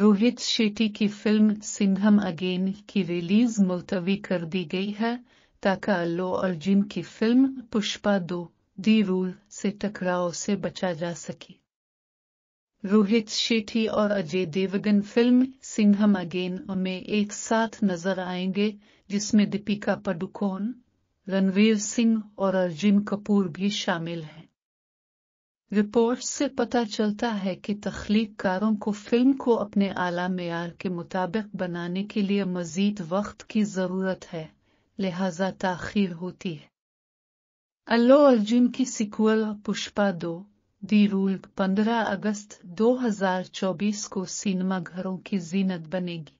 रोहित शेट्टी की फिल्म सिंघम अगेन की रिलीज मुलतवी कर दी गई है ताकि अल्लो अर्जुन की फिल्म पुष्पा दो दी रूल से टकराव से बचा जा सके रोहित शेट्टी और अजय देवगन फिल्म सिंघम अगेन में एक साथ नजर आएंगे जिसमें दीपिका पडुकोन रणवीर सिंह और अर्जुन कपूर भी शामिल हैं रिपोर्ट से पता चलता है कि तख्लीकारों को फिल्म को अपने आला मैार के मुताबिक बनाने के लिए मजीद वक्त की ज़रूरत है लिहाजा तखिर होती है अल्लो अर्जुन की सिक्वल पुष्पा दो दी रूल पंद्रह अगस्त 2024 को सिनेमाघरों की जीनत बनेगी